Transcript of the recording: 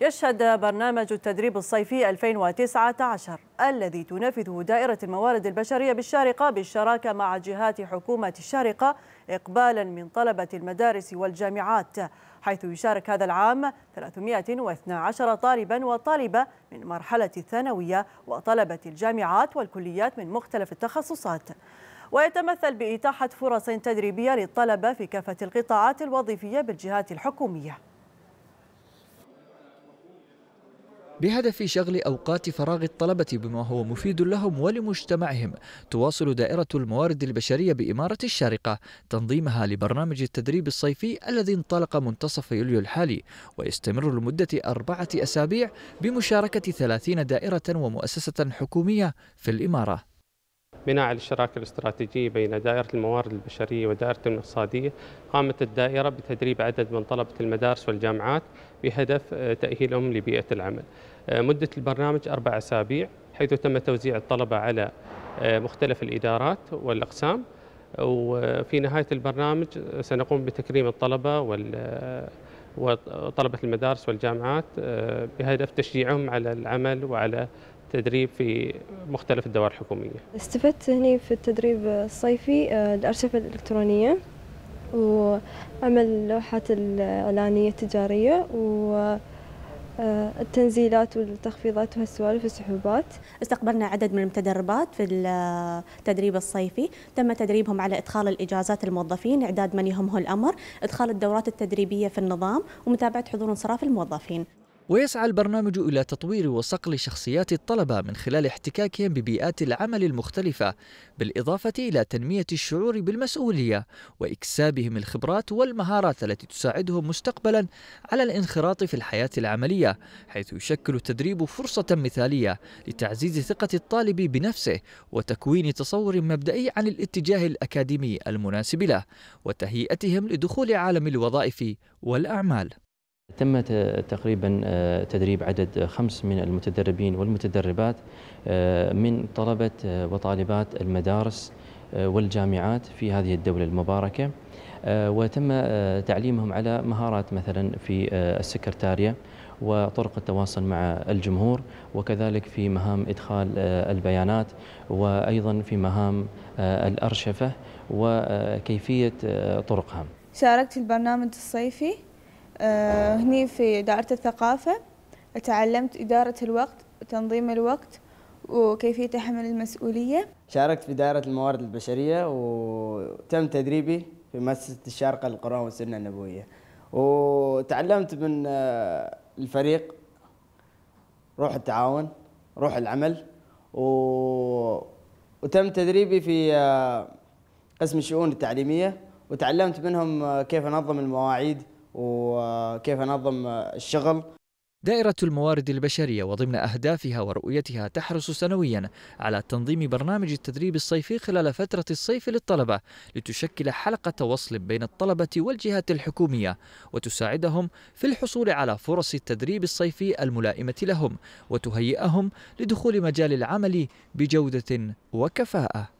يشهد برنامج التدريب الصيفي 2019 الذي تنفذه دائرة الموارد البشرية بالشارقة بالشراكة مع جهات حكومة الشارقة إقبالا من طلبة المدارس والجامعات حيث يشارك هذا العام 312 طالبا وطالبة من مرحلة الثانوية وطلبة الجامعات والكليات من مختلف التخصصات ويتمثل بإتاحة فرص تدريبية للطلبة في كافة القطاعات الوظيفية بالجهات الحكومية بهدف شغل أوقات فراغ الطلبة بما هو مفيد لهم ولمجتمعهم تواصل دائرة الموارد البشرية بإمارة الشارقة تنظيمها لبرنامج التدريب الصيفي الذي انطلق منتصف يوليو الحالي ويستمر لمدة أربعة أسابيع بمشاركة ثلاثين دائرة ومؤسسة حكومية في الإمارة بناء على الشراكة الاستراتيجية بين دائرة الموارد البشرية ودائرة الاقتصادية قامت الدائرة بتدريب عدد من طلبة المدارس والجامعات بهدف آه، تأهيلهم لبيئة العمل آه، مدة البرنامج أربع أسابيع حيث تم توزيع الطلبة على آه، مختلف الإدارات والأقسام وفي نهاية البرنامج سنقوم بتكريم الطلبة وال وطلبة المدارس والجامعات بهدف تشجيعهم على العمل وعلى تدريب في مختلف الدوائر الحكومية استفدت هني في التدريب الصيفي آه، الأرشفة الإلكترونية وعمل لوحات الإعلانية التجارية و آه، التنزيلات والتخفيضات وهالسوالف والسحوبات استقبلنا عدد من المتدربات في آه، التدريب الصيفي تم تدريبهم على إدخال الإجازات الموظفين إعداد من يهمه الأمر إدخال الدورات التدريبية في النظام ومتابعة حضور انصراف الموظفين ويسعى البرنامج إلى تطوير وصقل شخصيات الطلبة من خلال احتكاكهم ببيئات العمل المختلفة بالإضافة إلى تنمية الشعور بالمسؤولية وإكسابهم الخبرات والمهارات التي تساعدهم مستقبلا على الانخراط في الحياة العملية حيث يشكل التدريب فرصة مثالية لتعزيز ثقة الطالب بنفسه وتكوين تصور مبدئي عن الاتجاه الأكاديمي المناسب له وتهيئتهم لدخول عالم الوظائف والأعمال تم تقريبا آه، تدريب عدد خمس من المتدربين والمتدربات آه، من طلبة آه، وطالبات المدارس والجامعات في هذه الدولة المباركة وتم تعليمهم على مهارات مثلا في السكرتارية وطرق التواصل مع الجمهور وكذلك في مهام إدخال البيانات وأيضا في مهام الأرشفة وكيفية طرقها شاركت في البرنامج الصيفي آه، هني في دائرة الثقافة تعلمت إدارة الوقت وتنظيم الوقت وكيفية تحمل المسؤولية شاركت في دائرة الموارد البشرية وتم تدريبي في مؤسسة الشارقة للقرآن والسنة النبوية وتعلمت من آه، الفريق روح التعاون روح العمل و... وتم تدريبي في آه، قسم الشؤون التعليمية وتعلمت منهم كيف أنظم المواعيد وكيف انظم الشغل دائرة الموارد البشرية وضمن أهدافها ورؤيتها تحرص سنويا على تنظيم برنامج التدريب الصيفي خلال فترة الصيف للطلبة لتشكل حلقة وصل بين الطلبة والجهات الحكومية وتساعدهم في الحصول على فرص التدريب الصيفي الملائمة لهم وتهيئهم لدخول مجال العمل بجودة وكفاءة